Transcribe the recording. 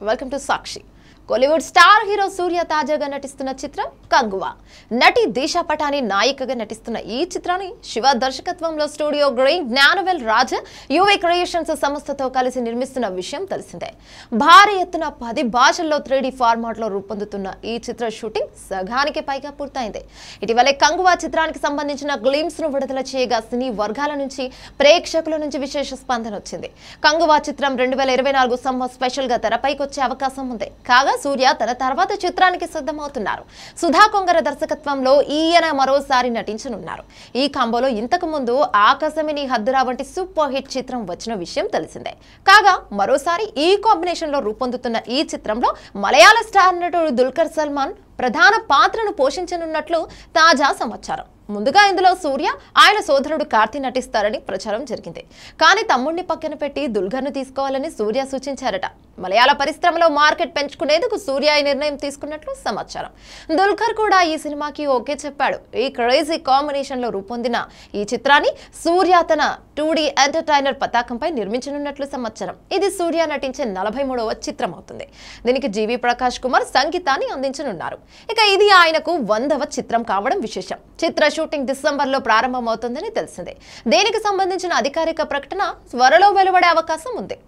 Welcome to Sakshi. Kollywood star hero Suriya తాజాగా నటిస్తున్న చిత్రం కంగువా నటి దిశా పటాని నాయికగా నటిస్తున్న ఈ చిత్రాన్ని శివ దర్శకత్వంలో స్టూడియో గ్రై జ్ఞానవెల్ రాజ యువే క్రియేషన్స్ సంస్థతో కలిసి నిర్మిస్తున్న విషయం తెలిసిందే భారీ ఎత్తున పది భాషల్లో త్రీడీ ఫార్మాట్లో రూపొందుతున్న ఈ చిత్ర షూటింగ్ సగానికి పైగా పూర్తయింది ఇటీవలే కంగువా చిత్రానికి సంబంధించిన గ్లీమ్స్ ను విడుదల చేయగా సినీ వర్గాల నుంచి ప్రేక్షకుల నుంచి విశేష స్పందన వచ్చింది కంగువా చిత్రం రెండు వేల ఇరవై నాలుగు సంవత్సరం స్పెషల్ గా తెరపైకి వచ్చే అవకాశం ఉంది కాగా సూర్య తన తర్వాత చిత్రానికి సిద్ధమవుతున్నారు సుధా కొంగర దర్శకత్వంలో ఈయన మరోసారి నటించనున్నారు ఈ కాంబోలో ఇంతకు ముందు ఆకాశమిని హద్దురా వంటి సూపర్ హిట్ చిత్రం వచ్చిన విషయం తెలిసిందే కాగా మరోసారి ఈ కాంబినేషన్ లో రూపొందుతున్న ఈ చిత్రంలో మలయాళ స్టార్ నటుడు దుల్కర్ సల్మాన్ ప్రధాన పాత్రను పోషించనున్నట్లు తాజా సమాచారం ముందుగా ఇందులో సూర్య ఆయన సోదరుడు కార్తీ నటిస్తారని ప్రచారం జరిగింది కానీ తమ్ముడిని పక్కన పెట్టి దుల్గర్ను తీసుకోవాలని సూర్య సూచించారట మలయాళ పరిశ్రమలో మార్కెట్ పెంచుకునేందుకు సూర్య ఈ నిర్ణయం తీసుకున్నట్లు సమాచారం దుల్కర్ కూడా ఈ సినిమాకి ఓకే చెప్పాడు ఈ క్రేజీ కాంబినేషన్ లో రూపొందిన ఈ చిత్రాన్ని సూర్య తన టూ ఎంటర్టైనర్ పతాకంపై నిర్మించనున్నట్లు సమాచారం ఇది సూర్య నటించే నలభై మూడవ చిత్రం అవుతుంది దీనికి జీవి ప్రకాష్ కుమార్ సంగీతాన్ని అందించనున్నారు ఇక ఇది ఆయనకు వందవ చిత్రం కావడం విశేషం చిత్ర షూటింగ్ లో ప్రారంభమవుతుందని తెలిసిందే దీనికి సంబంధించిన అధికారిక ప్రకటన త్వరలో వెలువడే అవకాశం ఉంది